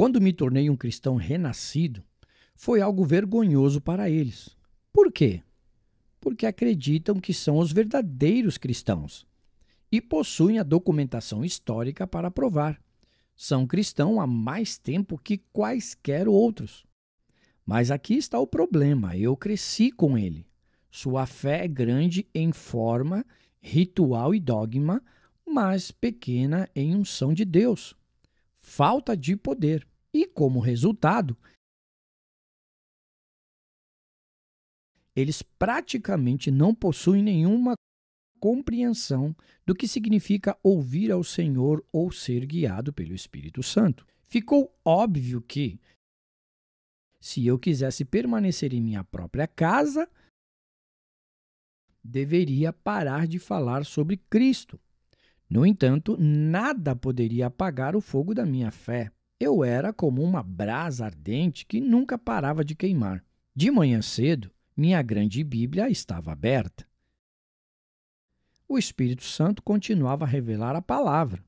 Quando me tornei um cristão renascido, foi algo vergonhoso para eles. Por quê? Porque acreditam que são os verdadeiros cristãos e possuem a documentação histórica para provar. São cristãos há mais tempo que quaisquer outros. Mas aqui está o problema: eu cresci com ele. Sua fé é grande em forma, ritual e dogma, mas pequena em unção de Deus. Falta de poder. E como resultado, eles praticamente não possuem nenhuma compreensão do que significa ouvir ao Senhor ou ser guiado pelo Espírito Santo. Ficou óbvio que, se eu quisesse permanecer em minha própria casa, deveria parar de falar sobre Cristo. No entanto, nada poderia apagar o fogo da minha fé. Eu era como uma brasa ardente que nunca parava de queimar. De manhã cedo, minha grande Bíblia estava aberta. O Espírito Santo continuava a revelar a palavra.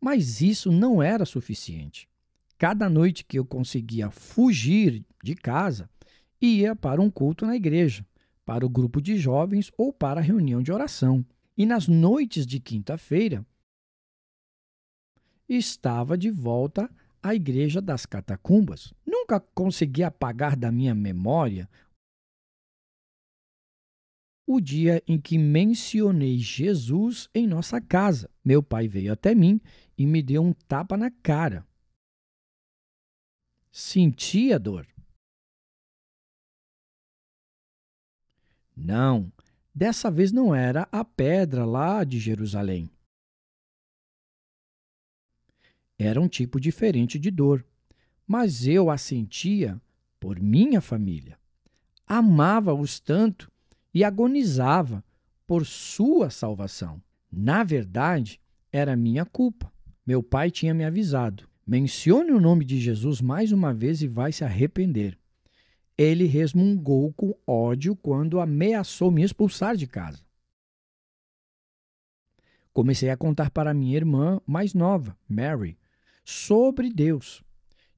Mas isso não era suficiente. Cada noite que eu conseguia fugir de casa, ia para um culto na igreja, para o grupo de jovens ou para a reunião de oração. E nas noites de quinta-feira, estava de volta à Igreja das Catacumbas. Nunca consegui apagar da minha memória o dia em que mencionei Jesus em nossa casa. Meu pai veio até mim e me deu um tapa na cara. Senti a dor. Não, dessa vez não era a pedra lá de Jerusalém. Era um tipo diferente de dor, mas eu a sentia por minha família. Amava-os tanto e agonizava por sua salvação. Na verdade, era minha culpa. Meu pai tinha me avisado: mencione o nome de Jesus mais uma vez e vai se arrepender. Ele resmungou com ódio quando ameaçou me expulsar de casa. Comecei a contar para minha irmã mais nova, Mary, sobre Deus.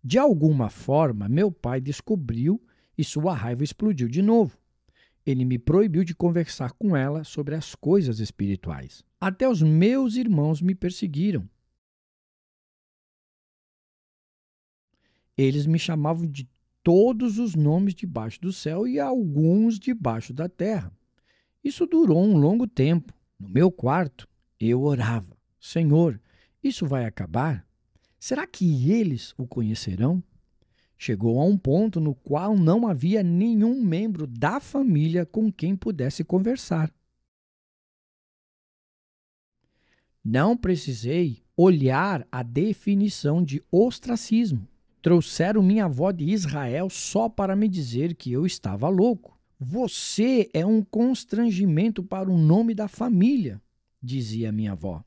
De alguma forma, meu pai descobriu e sua raiva explodiu de novo. Ele me proibiu de conversar com ela sobre as coisas espirituais. Até os meus irmãos me perseguiram. Eles me chamavam de todos os nomes debaixo do céu e alguns debaixo da terra. Isso durou um longo tempo. No meu quarto, eu orava: Senhor, isso vai acabar? Será que eles o conhecerão? Chegou a um ponto no qual não havia nenhum membro da família com quem pudesse conversar. Não precisei olhar a definição de ostracismo. Trouxeram minha avó de Israel só para me dizer que eu estava louco. Você é um constrangimento para o nome da família, dizia minha avó.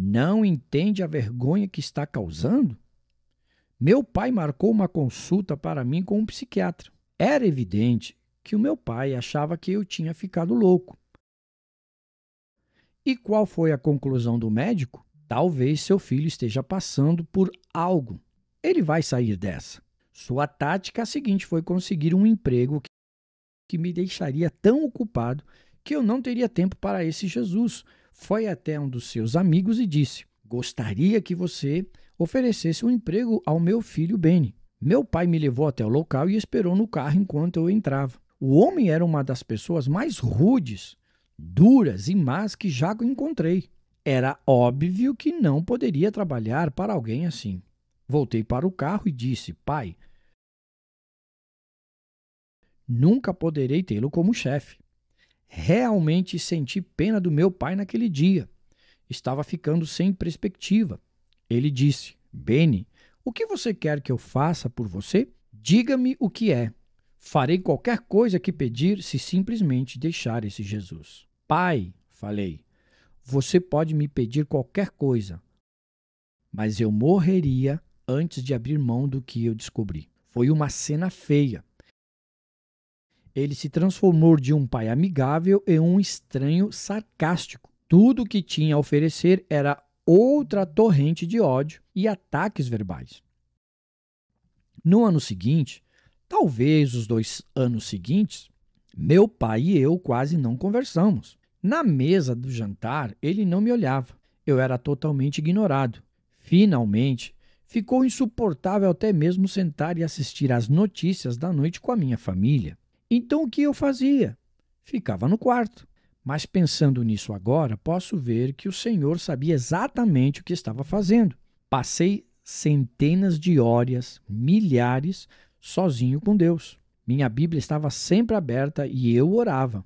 Não entende a vergonha que está causando? Meu pai marcou uma consulta para mim com um psiquiatra. Era evidente que o meu pai achava que eu tinha ficado louco. E qual foi a conclusão do médico? Talvez seu filho esteja passando por algo. Ele vai sair dessa. Sua tática é a seguinte foi conseguir um emprego que me deixaria tão ocupado que eu não teria tempo para esse Jesus, foi até um dos seus amigos e disse: Gostaria que você oferecesse um emprego ao meu filho Benny. Meu pai me levou até o local e esperou no carro enquanto eu entrava. O homem era uma das pessoas mais rudes, duras e más que já encontrei. Era óbvio que não poderia trabalhar para alguém assim. Voltei para o carro e disse: Pai, nunca poderei tê-lo como chefe. Realmente senti pena do meu pai naquele dia. Estava ficando sem perspectiva. Ele disse: Beni, o que você quer que eu faça por você? Diga-me o que é. Farei qualquer coisa que pedir se simplesmente deixar esse Jesus. Pai, falei, você pode me pedir qualquer coisa, mas eu morreria antes de abrir mão do que eu descobri. Foi uma cena feia. Ele se transformou de um pai amigável em um estranho sarcástico. Tudo que tinha a oferecer era outra torrente de ódio e ataques verbais. No ano seguinte, talvez os dois anos seguintes, meu pai e eu quase não conversamos. Na mesa do jantar, ele não me olhava. Eu era totalmente ignorado. Finalmente, ficou insuportável até mesmo sentar e assistir às notícias da noite com a minha família. Então o que eu fazia? Ficava no quarto. Mas pensando nisso agora, posso ver que o Senhor sabia exatamente o que estava fazendo. Passei centenas de horas, milhares, sozinho com Deus. Minha Bíblia estava sempre aberta e eu orava,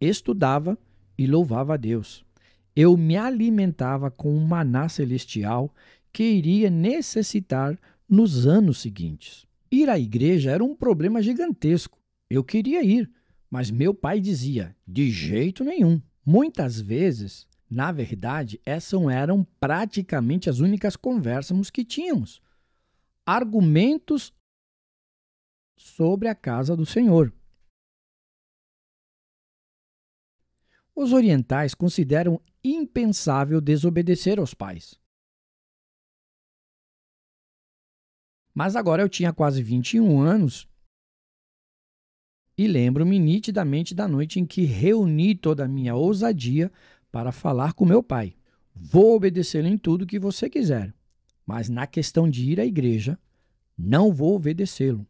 estudava e louvava a Deus. Eu me alimentava com um maná celestial que iria necessitar nos anos seguintes. Ir à igreja era um problema gigantesco. Eu queria ir, mas meu pai dizia: de jeito nenhum. Muitas vezes, na verdade, essas eram praticamente as únicas conversas que tínhamos. Argumentos sobre a casa do Senhor. Os orientais consideram impensável desobedecer aos pais. Mas agora eu tinha quase 21 anos e lembro-me nitidamente da noite em que reuni toda a minha ousadia para falar com meu pai. Vou obedecê-lo em tudo que você quiser, mas na questão de ir à igreja, não vou obedecê-lo.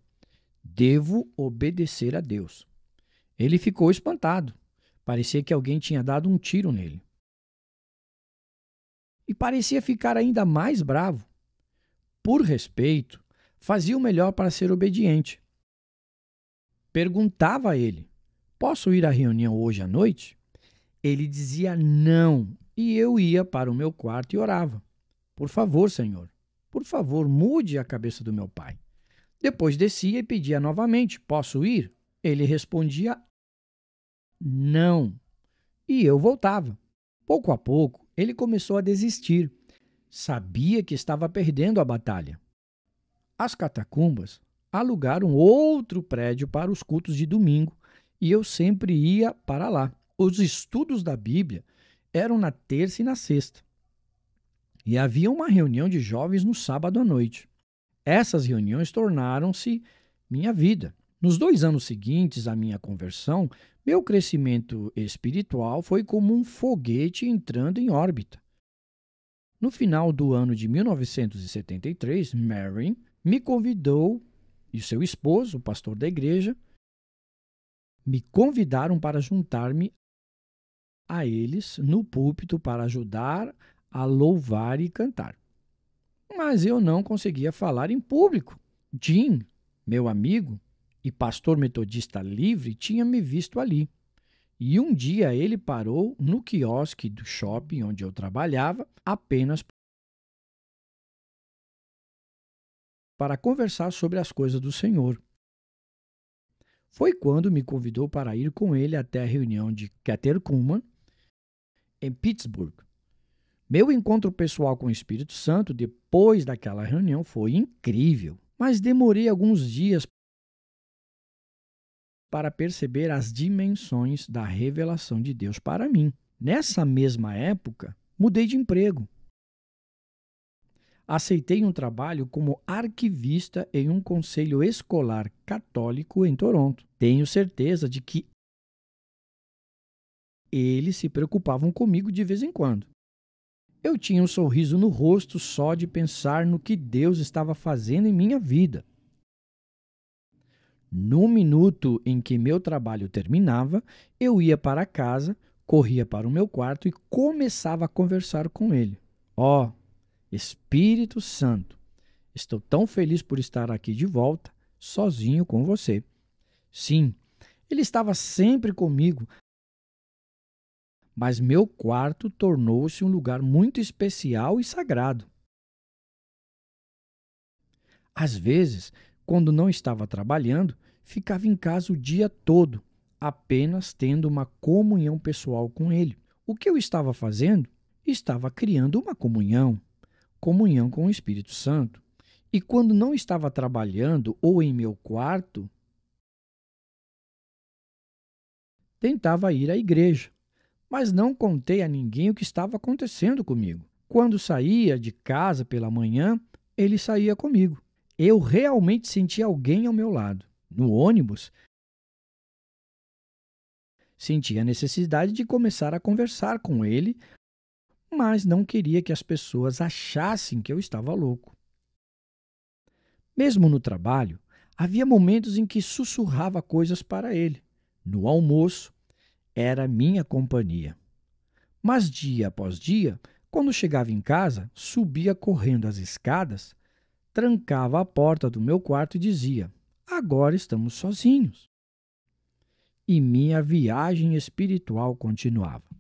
Devo obedecer a Deus. Ele ficou espantado. Parecia que alguém tinha dado um tiro nele. E parecia ficar ainda mais bravo. Por respeito, fazia o melhor para ser obediente, Perguntava a ele: Posso ir à reunião hoje à noite? Ele dizia não, e eu ia para o meu quarto e orava. Por favor, Senhor, por favor, mude a cabeça do meu pai. Depois descia e pedia novamente: Posso ir? Ele respondia: Não. E eu voltava. Pouco a pouco, ele começou a desistir. Sabia que estava perdendo a batalha. As catacumbas alugaram outro prédio para os cultos de domingo e eu sempre ia para lá. Os estudos da Bíblia eram na terça e na sexta. E havia uma reunião de jovens no sábado à noite. Essas reuniões tornaram-se minha vida. Nos dois anos seguintes à minha conversão, meu crescimento espiritual foi como um foguete entrando em órbita. No final do ano de 1973, Mary me convidou e seu esposo, o pastor da igreja, me convidaram para juntar-me a eles no púlpito para ajudar a louvar e cantar. Mas eu não conseguia falar em público. Jim, meu amigo e pastor metodista livre, tinha me visto ali. E um dia ele parou no quiosque do shopping onde eu trabalhava apenas para conversar sobre as coisas do Senhor. Foi quando me convidou para ir com ele até a reunião de Keter em Pittsburgh. Meu encontro pessoal com o Espírito Santo depois daquela reunião foi incrível, mas demorei alguns dias para perceber as dimensões da revelação de Deus para mim. Nessa mesma época, mudei de emprego aceitei um trabalho como arquivista em um conselho escolar católico em Toronto. Tenho certeza de que eles se preocupavam comigo de vez em quando. Eu tinha um sorriso no rosto só de pensar no que Deus estava fazendo em minha vida. No minuto em que meu trabalho terminava, eu ia para casa, corria para o meu quarto e começava a conversar com ele. Ó, oh, Espírito Santo, estou tão feliz por estar aqui de volta, sozinho com você. Sim, ele estava sempre comigo, mas meu quarto tornou-se um lugar muito especial e sagrado. Às vezes, quando não estava trabalhando, ficava em casa o dia todo, apenas tendo uma comunhão pessoal com ele. O que eu estava fazendo? Estava criando uma comunhão comunhão com o Espírito Santo. E quando não estava trabalhando ou em meu quarto, tentava ir à igreja, mas não contei a ninguém o que estava acontecendo comigo. Quando saía de casa pela manhã, ele saía comigo. Eu realmente sentia alguém ao meu lado. No ônibus, sentia a necessidade de começar a conversar com ele mas não queria que as pessoas achassem que eu estava louco. Mesmo no trabalho, havia momentos em que sussurrava coisas para ele. No almoço, era minha companhia. Mas dia após dia, quando chegava em casa, subia correndo as escadas, trancava a porta do meu quarto e dizia: Agora estamos sozinhos. E minha viagem espiritual continuava.